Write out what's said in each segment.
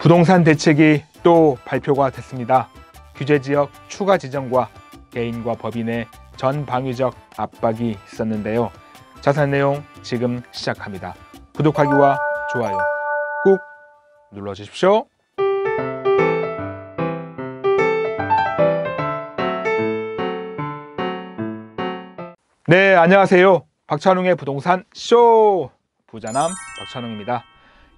부동산 대책이 또 발표가 됐습니다. 규제지역 추가 지정과 개인과 법인의 전방위적 압박이 있었는데요. 자세한 내용 지금 시작합니다. 구독하기와 좋아요 꾹 눌러주십시오. 네, 안녕하세요. 박찬웅의 부동산 쇼! 부자남 박찬웅입니다.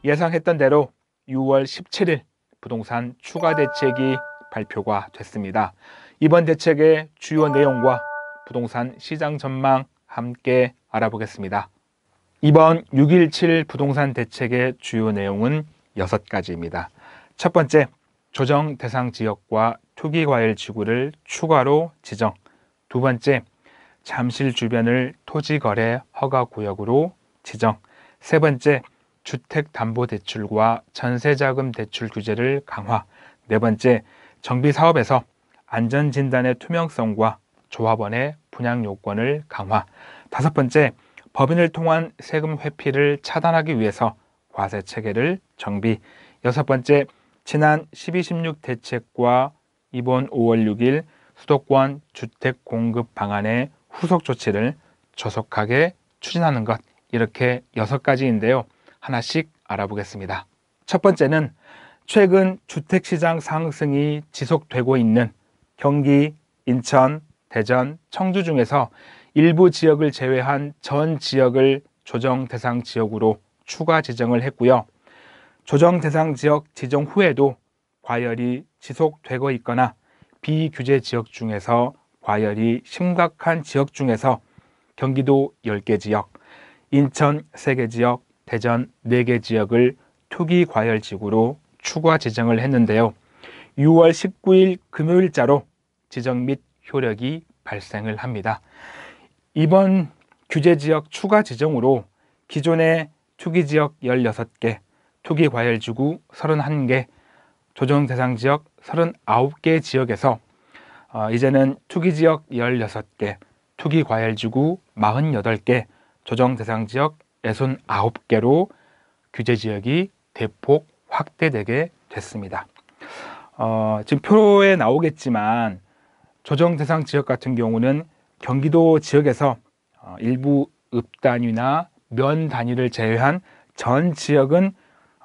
예상했던 대로 6월 17일 부동산 추가 대책이 발표가 됐습니다. 이번 대책의 주요 내용과 부동산 시장 전망 함께 알아보겠습니다. 이번 6.17 부동산 대책의 주요 내용은 6가지입니다. 첫 번째, 조정 대상 지역과 투기 과열 지구를 추가로 지정. 두 번째, 잠실 주변을 토지 거래 허가 구역으로 지정. 세 번째, 주택담보대출과 전세자금 대출 규제를 강화. 네 번째, 정비사업에서 안전진단의 투명성과 조합원의 분양 요건을 강화. 다섯 번째, 법인을 통한 세금 회피를 차단하기 위해서 과세 체계를 정비. 여섯 번째, 지난 1216 대책과 이번 5월 6일 수도권 주택 공급 방안의 후속 조치를 조속하게 추진하는 것. 이렇게 여섯 가지인데요. 하나씩 알아보겠습니다. 첫 번째는 최근 주택시장 상승이 지속되고 있는 경기, 인천, 대전, 청주 중에서 일부 지역을 제외한 전 지역을 조정 대상 지역으로 추가 지정을 했고요. 조정 대상 지역 지정 후에도 과열이 지속되고 있거나 비규제 지역 중에서 과열이 심각한 지역 중에서 경기도 10개 지역, 인천 3개 지역, 대전 4개 지역을 투기 과열 지구로 추가 지정을 했는데요. 6월 19일 금요일자로 지정 및 효력이 발생을 합니다. 이번 규제 지역 추가 지정으로 기존의 투기 지역 16개, 투기 과열 지구 31개, 조정 대상 지역 39개 지역에서 어, 이제는 투기 지역 16개, 투기 과열 지구 48개, 조정 대상 지역 69개로 규제 지역이 대폭 확대되게 됐습니다. 어, 지금 표에 나오겠지만 조정 대상 지역 같은 경우는 경기도 지역에서 어, 일부 읍 단위나 면 단위를 제외한 전 지역은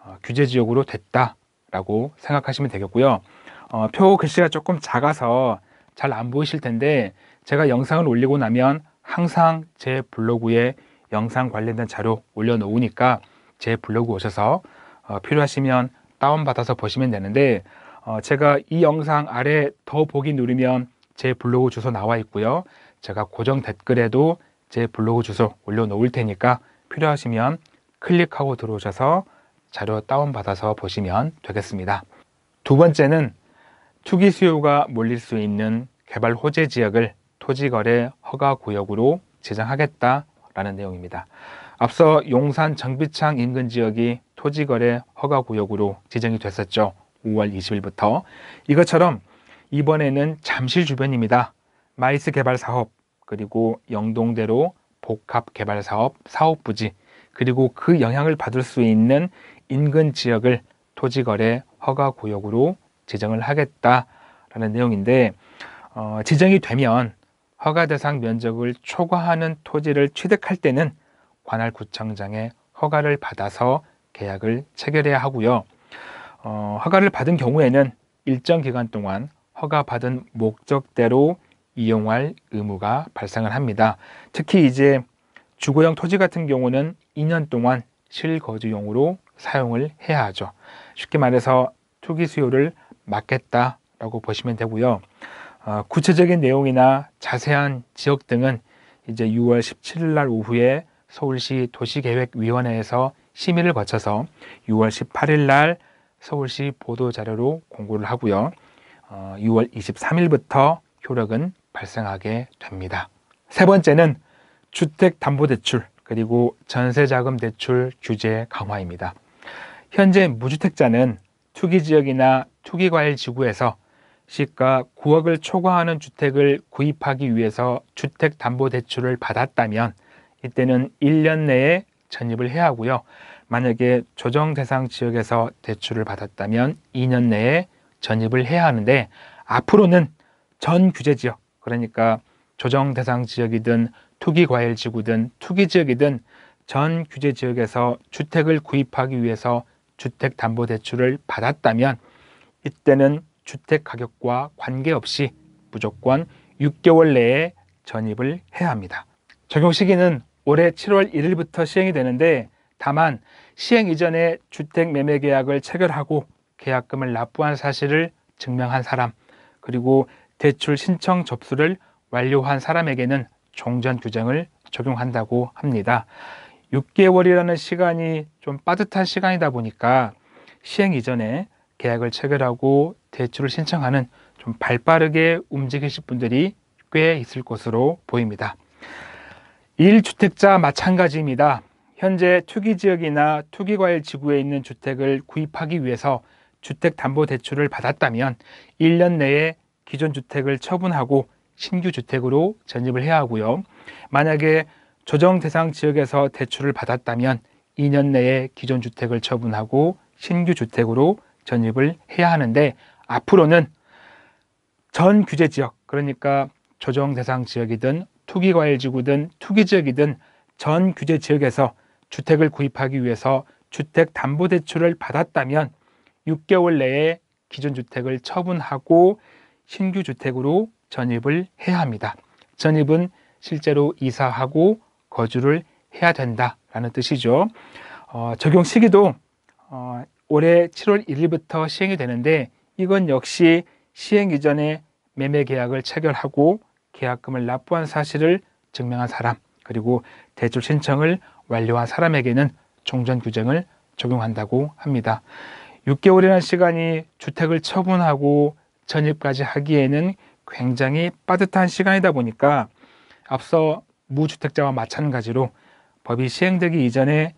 어, 규제 지역으로 됐다라고 생각하시면 되겠고요. 어, 표 글씨가 조금 작아서 잘 안 보이실 텐데 제가 영상을 올리고 나면 항상 제 블로그에 영상 관련된 자료 올려놓으니까 제 블로그 오셔서 어, 필요하시면 다운받아서 보시면 되는데 어, 제가 이 영상 아래 더 보기 누르면 제 블로그 주소 나와 있고요. 제가 고정 댓글에도 제 블로그 주소 올려놓을 테니까 필요하시면 클릭하고 들어오셔서 자료 다운받아서 보시면 되겠습니다. 두 번째는 투기 수요가 몰릴 수 있는 개발 호재 지역을 토지거래 허가 구역으로 지정하겠다 라는 내용입니다. 앞서 용산 정비창 인근 지역이 토지거래 허가구역으로 지정이 됐었죠. 5월 20일부터. 이것처럼 이번에는 잠실 주변입니다. 마이스 개발 사업, 그리고 영동대로 복합 개발 사업, 사업부지, 그리고 그 영향을 받을 수 있는 인근 지역을 토지거래 허가구역으로 지정을 하겠다라는 내용인데, 어, 지정이 되면 허가 대상 면적을 초과하는 토지를 취득할 때는 관할 구청장의 허가를 받아서 계약을 체결해야 하고요. 어, 허가를 받은 경우에는 일정 기간 동안 허가받은 목적대로 이용할 의무가 발생을 합니다. 특히 이제 주거용 토지 같은 경우는 2년 동안 실거주용으로 사용을 해야 하죠. 쉽게 말해서 투기 수요를 막겠다라고 보시면 되고요. 어, 구체적인 내용이나 자세한 지역 등은 이제 6월 17일 날 오후에 서울시 도시계획위원회에서 심의를 거쳐서 6월 18일 날 서울시 보도자료로 공고를 하고요. 6월 어, 23일부터 효력은 발생하게 됩니다. 세 번째는 주택담보대출 그리고 전세자금대출 규제 강화입니다. 현재 무주택자는 투기지역이나 투기과일지구에서 시가 9억을 초과하는 주택을 구입하기 위해서 주택담보대출을 받았다면 이때는 1년 내에 전입을 해야 하고요. 만약에 조정 대상 지역에서 대출을 받았다면 2년 내에 전입을 해야 하는데 앞으로는 전 규제 지역 그러니까 조정 대상 지역이든 투기 과열 지구든 투기 지역이든 전 규제 지역에서 주택을 구입하기 위해서 주택 담보 대출을 받았다면 이때는 주택 가격과 관계없이 무조건 6개월 내에 전입을 해야 합니다. 적용 시기는 올해 7월 1일부터 시행이 되는데 다만 시행 이전에 주택 매매 계약을 체결하고 계약금을 납부한 사실을 증명한 사람 그리고 대출 신청 접수를 완료한 사람에게는 종전 규정을 적용한다고 합니다. 6개월이라는 시간이 좀 빠듯한 시간이다 보니까 시행 이전에 계약을 체결하고 대출을 신청하는 좀 발빠르게 움직이실 분들이 꽤 있을 것으로 보입니다. 1주택자 마찬가지입니다. 현재 투기 지역이나 투기 과일 지구에 있는 주택을 구입하기 위해서 주택담보대출을 받았다면 1년 내에 기존 주택을 처분하고 신규 주택으로 전입을 해야 하고요. 만약에 조정 대상 지역에서 대출을 받았다면 2년 내에 기존 주택을 처분하고 신규 주택으로 전입을 해야 하는데 앞으로는 전 규제 지역, 그러니까 조정 대상 지역이든 투기 과일 지구든 투기 지역이든 전 규제 지역에서 주택을 구입하기 위해서 주택 담보 대출을 받았다면 6개월 내에 기존 주택을 처분하고 신규 주택으로 전입을 해야 합니다. 전입은 실제로 이사하고 거주를 해야 된다라는 뜻이죠. 어, 적용 시기도 어, 올해 7월 1일부터 시행이 되는데 이건 역시 시행 이전에 매매 계약을 체결하고 계약금을 납부한 사실을 증명한 사람 그리고 대출 신청을 완료한 사람에게는 종전 규정을 적용한다고 합니다. 6개월이라는 시간이 주택을 처분하고 전입까지 하기에는 굉장히 빠듯한 시간이다 보니까 앞서 무주택자와 마찬가지로 법이 시행되기 이전에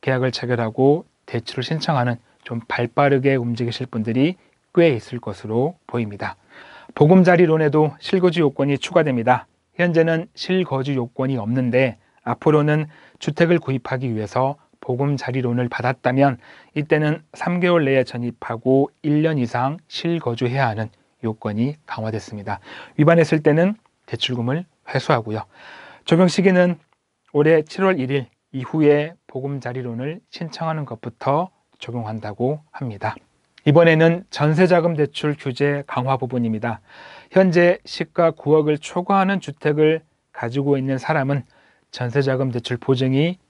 계약을 체결하고 대출을 신청하는 좀 발빠르게 움직이실 분들이 꽤 있을 것으로 보입니다. 보금자리론에도 실거주 요건이 추가됩니다. 현재는 실거주 요건이 없는데 앞으로는 주택을 구입하기 위해서 보금자리론을 받았다면 이때는 3개월 내에 전입하고 1년 이상 실거주해야 하는 요건이 강화됐습니다. 위반했을 때는 대출금을 회수하고요. 적용 시기는 올해 7월 1일 이후에 보금자리론을 신청하는 것부터 적용한다고 합니다. 이번에는 전세자금 대출 규제 강화 부분입니다. 현재 시가 9억을 초과하는 주택을 가지고 있는 사람은 전세자금 대출 보증이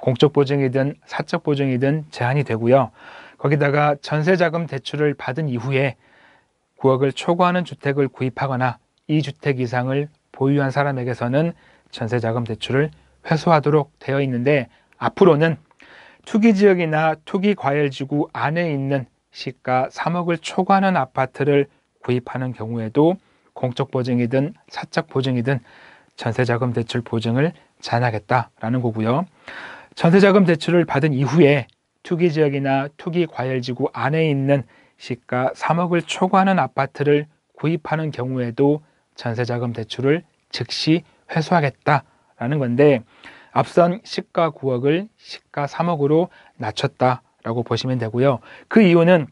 공적 보증이든 사적 보증이든 제한이 되고요. 거기다가 전세자금 대출을 받은 이후에 9억을 초과하는 주택을 구입하거나 이 주택 이상을 보유한 사람에게서는 전세자금 대출을 회수하도록 되어 있는데 앞으로는 투기 지역이나 투기 과열 지구 안에 있는 시가 3억을 초과하는 아파트를 구입하는 경우에도 공적 보증이든 사적 보증이든 전세자금 대출 보증을 제한하겠다라는 거고요. 전세자금 대출을 받은 이후에 투기 지역이나 투기 과열 지구 안에 있는 시가 3억을 초과하는 아파트를 구입하는 경우에도 전세자금 대출을 즉시 회수하겠다라는 건데 앞선 시가 9억을 시가 3억으로 낮췄다 라고 보시면 되고요. 그 이유는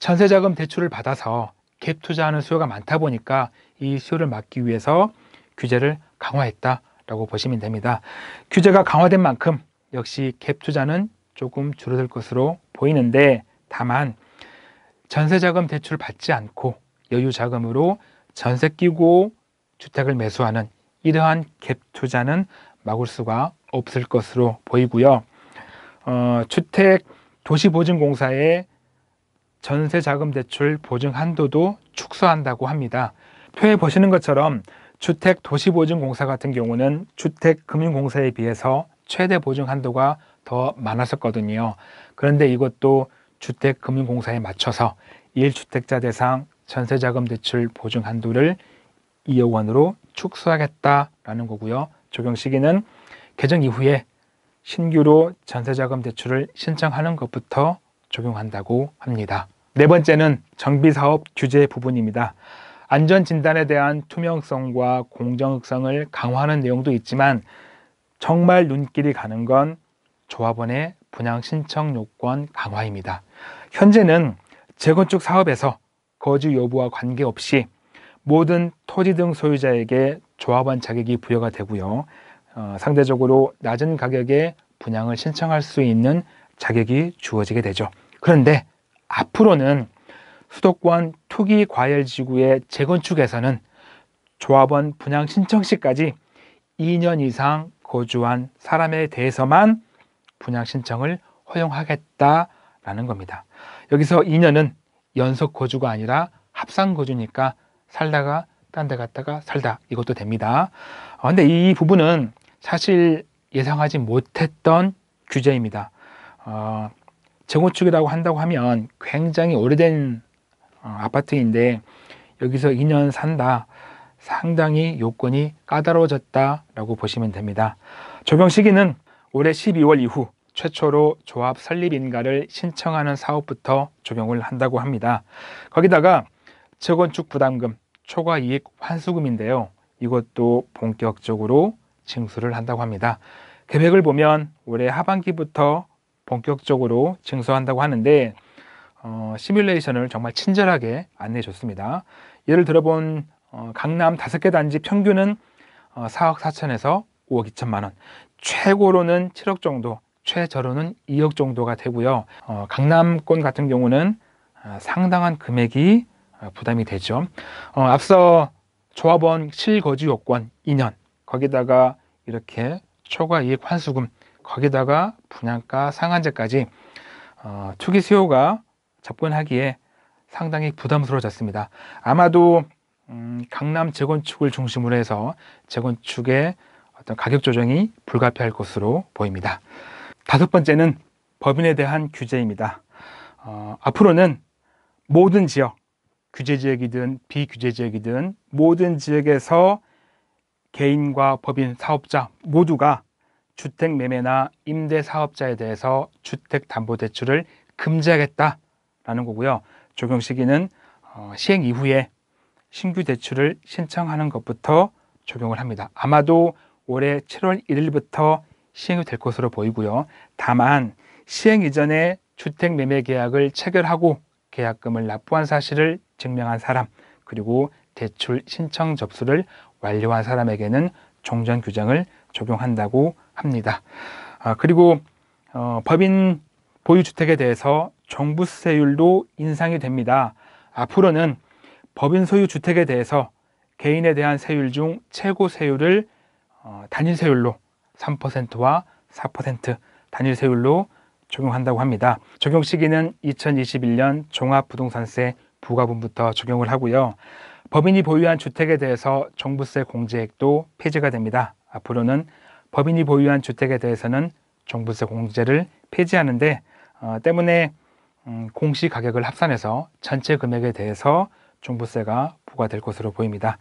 전세자금 대출을 받아서 갭 투자하는 수요가 많다 보니까 이 수요를 막기 위해서 규제를 강화했다라고 보시면 됩니다. 규제가 강화된 만큼 역시 갭 투자는 조금 줄어들 것으로 보이는데 다만 전세자금 대출 받지 않고 여유 자금으로 전세 끼고 주택을 매수하는 이러한 갭 투자는 막을 수가 없을 것으로 보이고요. 어, 주택 도시보증공사의 전세자금대출 보증 한도도 축소한다고 합니다. 표에 보시는 것처럼 주택 도시보증공사 같은 경우는 주택금융공사에 비해서 최대 보증 한도가 더 많았었거든요. 그런데 이것도 주택금융공사에 맞춰서 1주택자 대상 전세자금 대출 보증 한도를 2억 원으로 축소하겠다라는 거고요. 적용 시기는 개정 이후에 신규로 전세자금 대출을 신청하는 것부터 적용한다고 합니다. 네 번째는 정비사업 규제 부분입니다. 안전진단에 대한 투명성과 공정성을 강화하는 내용도 있지만 정말 눈길이 가는 건 조합원의 분양 신청 요건 강화입니다. 현재는 재건축 사업에서 거주 여부와 관계없이 모든 토지 등 소유자에게 조합원 자격이 부여가 되고요. 어, 상대적으로 낮은 가격에 분양을 신청할 수 있는 자격이 주어지게 되죠. 그런데 앞으로는 수도권 투기 과열 지구의 재건축에서는 조합원 분양 신청 시까지 2년 이상 거주한 사람에 대해서만 분양 신청을 허용하겠다라는 겁니다. 여기서 2년은 연속 거주가 아니라 합산 거주니까 살다가 딴 데 갔다가 살다 이것도 됩니다. 그런데 어, 이 부분은 사실 예상하지 못했던 규제입니다. 어, 재건축이라고 한다고 하면 굉장히 오래된 어, 아파트인데 여기서 2년 산다. 상당히 요건이 까다로워졌다라고 보시면 됩니다. 조정 시기는 올해 12월 이후 최초로 조합 설립 인가를 신청하는 사업부터 적용을 한다고 합니다. 거기다가 재건축 부담금, 초과 이익 환수금인데요. 이것도 본격적으로 징수를 한다고 합니다. 계획을 보면 올해 하반기부터 본격적으로 징수한다고 하는데 어, 시뮬레이션을 정말 친절하게 안내해 줬습니다. 예를 들어본 어, 강남 다섯 개 단지 평균은 어, 4억 4천에서 5억 2천만 원, 최고로는 7억 정도, 최저로는 2억 정도가 되고요. 어, 강남권 같은 경우는 어, 상당한 금액이 어, 부담이 되죠. 어, 앞서 조합원 실거주 요건 2년, 거기다가 이렇게 초과 이익 환수금, 거기다가 분양가 상한제까지 어, 투기 수요가 접근하기에 상당히 부담스러워졌습니다. 아마도 음, 강남 재건축을 중심으로 해서 재건축의 어떤 가격 조정이 불가피할 것으로 보입니다. 다섯 번째는 법인에 대한 규제입니다. 어, 앞으로는 모든 지역, 규제 지역이든 비규제 지역이든 모든 지역에서 개인과 법인 사업자 모두가 주택 매매나 임대 사업자에 대해서 주택 담보 대출을 금지하겠다라는 거고요. 적용 시기는 어, 시행 이후에 신규 대출을 신청하는 것부터 적용을 합니다. 아마도 올해 7월 1일부터 시행이 될 것으로 보이고요. 다만 시행 이전에 주택 매매 계약을 체결하고 계약금을 납부한 사실을 증명한 사람 그리고 대출 신청 접수를 완료한 사람에게는 종전 규정을 적용한다고 합니다. 아, 그리고 어, 법인 보유주택에 대해서 종부세율도 인상이 됩니다. 앞으로는 법인 소유 주택에 대해서 개인에 대한 세율 중 최고 세율을 어, 단일 세율로 3%와 4% 단일 세율로 적용한다고 합니다. 적용 시기는 2021년 종합부동산세 부과분부터 적용을 하고요. 법인이 보유한 주택에 대해서 종부세 공제액도 폐지가 됩니다. 앞으로는 법인이 보유한 주택에 대해서는 종부세 공제를 폐지하는데 어, 때문에 음, 공시 가격을 합산해서 전체 금액에 대해서 종부세가 부과될 것으로 보입니다.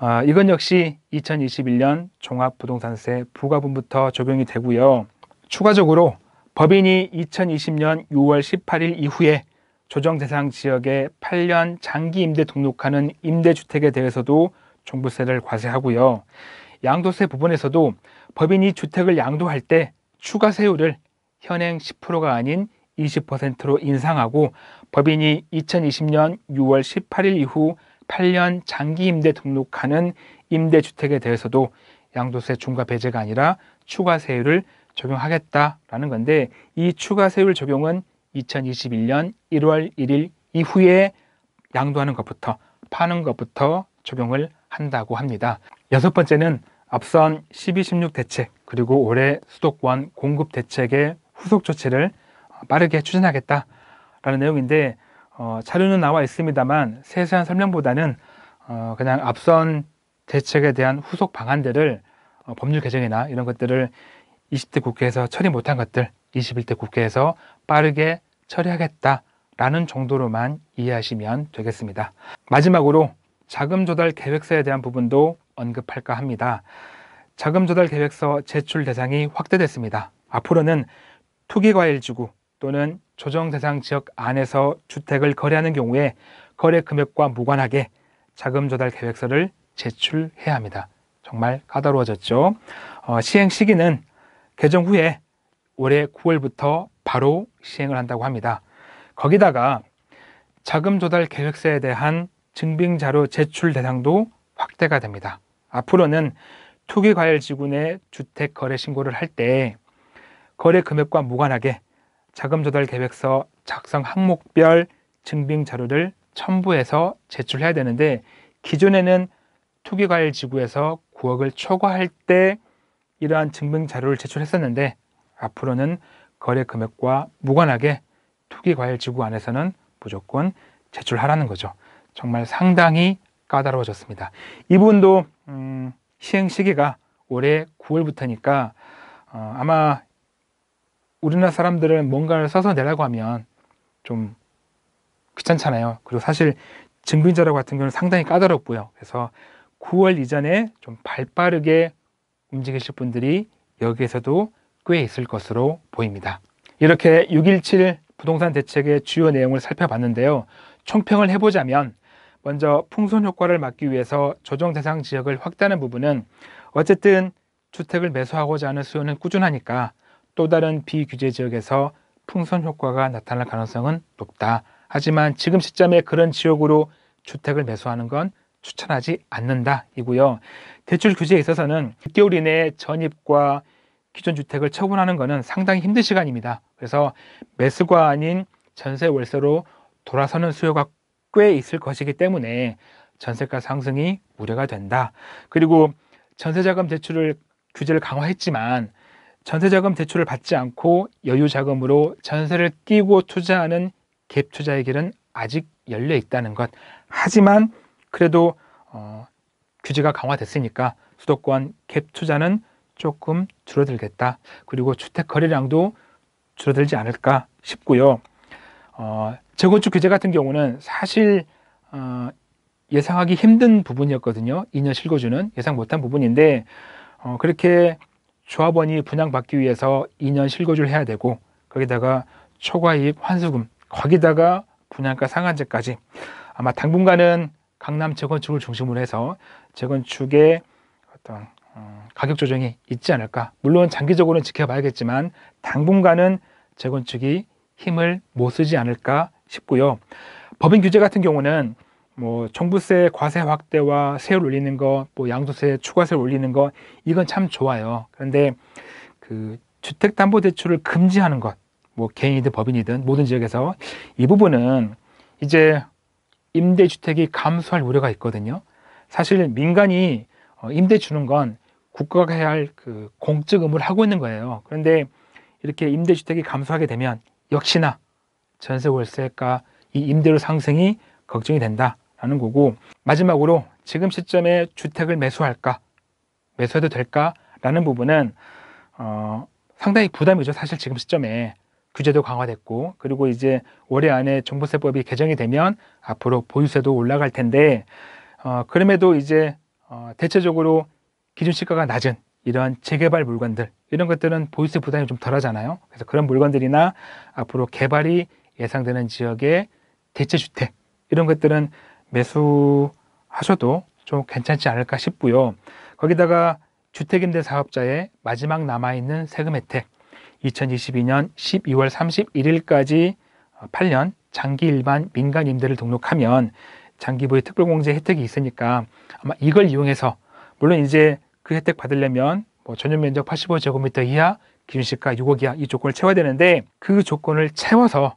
어, 이건 역시 2021년 종합부동산세 부과분부터 적용이 되고요. 추가적으로 법인이 2020년 6월 18일 이후에 조정 대상 지역에 8년 장기 임대 등록하는 임대주택에 대해서도 종부세를 과세하고요. 양도세 부분에서도 법인이 주택을 양도할 때 추가 세율을 현행 10%가 아닌 20%로 인상하고 법인이 2020년 6월 18일 이후 8년 장기 임대 등록하는 임대주택에 대해서도 양도세 중과 배제가 아니라 추가 세율을 적용하겠다라는 건데 이 추가 세율 적용은 2021년 1월 1일 이후에 양도하는 것부터 파는 것부터 적용을 한다고 합니다. 여섯 번째는 앞선 1216 대책 그리고 올해 수도권 공급 대책의 후속 조치를 빠르게 추진하겠다라는 내용인데 어, 자료는 나와 있습니다만 세세한 설명보다는 어, 그냥 앞선 대책에 대한 후속 방안들을 어, 법률 개정이나 이런 것들을 20대 국회에서 처리 못한 것들 21대 국회에서 빠르게 처리하겠다라는 정도로만 이해하시면 되겠습니다. 마지막으로 자금 조달 계획서에 대한 부분도 언급할까 합니다. 자금 조달 계획서 제출 대상이 확대됐습니다. 앞으로는 투기과일 지구 또는 조정 대상 지역 안에서 주택을 거래하는 경우에 거래 금액과 무관하게 자금 조달 계획서를 제출해야 합니다. 정말 까다로워졌죠. 어, 시행 시기는 개정 후에 올해 9월부터 바로 시행을 한다고 합니다. 거기다가 자금 조달 계획서에 대한 증빙 자료 제출 대상도 확대가 됩니다. 앞으로는 투기 과열 지구내 주택 거래 신고를 할 때 거래 금액과 무관하게 자금 조달 계획서 작성 항목별 증빙 자료를 첨부해서 제출해야 되는데 기존에는 투기 과열 지구에서 9억을 초과할 때 이러한 증빙 자료를 제출했었는데 앞으로는 거래 금액과 무관하게 투기 과열 지구 안에서는 무조건 제출하라는 거죠. 정말 상당히 까다로워졌습니다. 이 부분도 음, 시행 시기가 올해 9월부터니까 어, 아마 우리나라 사람들은 뭔가를 써서 내라고 하면 좀 귀찮잖아요. 그리고 사실 증빙자료 같은 경우는 상당히 까다롭고요. 그래서 9월 이전에 좀 발빠르게 움직이실 분들이 여기에서도 꽤 있을 것으로 보입니다. 이렇게 6.17 부동산 대책의 주요 내용을 살펴봤는데요. 총평을 해보자면 먼저 풍선 효과를 막기 위해서 조정 대상 지역을 확대하는 부분은 어쨌든 주택을 매수하고자 하는 수요는 꾸준하니까 또 다른 비규제 지역에서 풍선 효과가 나타날 가능성은 높다. 하지만 지금 시점에 그런 지역으로 주택을 매수하는 건 추천하지 않는다 이고요. 대출 규제에 있어서는 6개월 이내에 전입과 기존 주택을 처분하는 것은 상당히 힘든 시간입니다. 그래서 매수가 아닌 전세 월세로 돌아서는 수요가 꽤 있을 것이기 때문에 전세가 상승이 우려가 된다. 그리고 전세자금 대출을 규제를 강화했지만 전세자금 대출을 받지 않고 여유자금으로 전세를 띄고 투자하는 갭 투자의 길은 아직 열려 있다는 것. 하지만 그래도 어, 규제가 강화됐으니까 수도권 갭 투자는 조금 줄어들겠다. 그리고 주택 거래량도 줄어들지 않을까 싶고요. 어, 재건축 규제 같은 경우는 사실 어, 예상하기 힘든 부분이었거든요. 2년 실거주는 예상 못한 부분인데 어, 그렇게 조합원이 분양받기 위해서 2년 실거주를 해야 되고 거기다가 초과이익 환수금 거기다가 분양가 상한제까지 아마 당분간은 강남 재건축을 중심으로 해서 재건축의 어떤 어, 가격 조정이 있지 않을까. 물론 장기적으로는 지켜봐야겠지만 당분간은 재건축이 힘을 못 쓰지 않을까 싶고요. 법인 규제 같은 경우는 뭐 종부세 과세 확대와 세율 올리는 거, 뭐 양도세 추가세 올리는 거 이건 참 좋아요. 그런데 그 주택담보대출을 금지하는 것, 뭐 개인이든 법인이든 모든 지역에서 이 부분은 이제 임대주택이 감소할 우려가 있거든요. 사실 민간이 어, 임대 주는 건 국가가 해야 할 그 공적 의무를 하고 있는 거예요. 그런데 이렇게 임대주택이 감소하게 되면 역시나 전세 월세가 이 임대료 상승이 걱정이 된다라는 거고 마지막으로 지금 시점에 주택을 매수할까 매수해도 될까라는 부분은 어, 상당히 부담이죠. 사실 지금 시점에 규제도 강화됐고 그리고 이제 올해 안에 종부세법이 개정이 되면 앞으로 보유세도 올라갈 텐데 어, 그럼에도 이제 어, 대체적으로 기준 시가가 낮은 이런 재개발 물건들 이런 것들은 보유세 부담이 좀 덜하잖아요. 그래서 그런 물건들이나 앞으로 개발이 예상되는 지역의 대체 주택 이런 것들은 매수하셔도 좀 괜찮지 않을까 싶고요. 거기다가 주택임대 사업자의 마지막 남아있는 세금 혜택 2022년 12월 31일까지 8년 장기 일반 민간 임대를 등록하면 장기 부유 특별공제 혜택이 있으니까 아마 이걸 이용해서 물론 이제 그 혜택 받으려면 뭐 전용 면적 85제곱미터 이하, 기준시가 6억 이하 이 조건을 채워야 되는데 그 조건을 채워서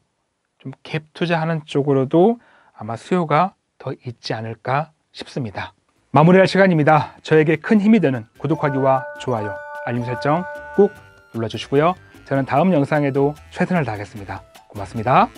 좀 갭 투자하는 쪽으로도 아마 수요가 더 있지 않을까 싶습니다. 마무리할 시간입니다. 저에게 큰 힘이 되는 구독하기와 좋아요, 알림 설정 꾹 눌러주시고요. 저는 다음 영상에도 최선을 다하겠습니다. 고맙습니다.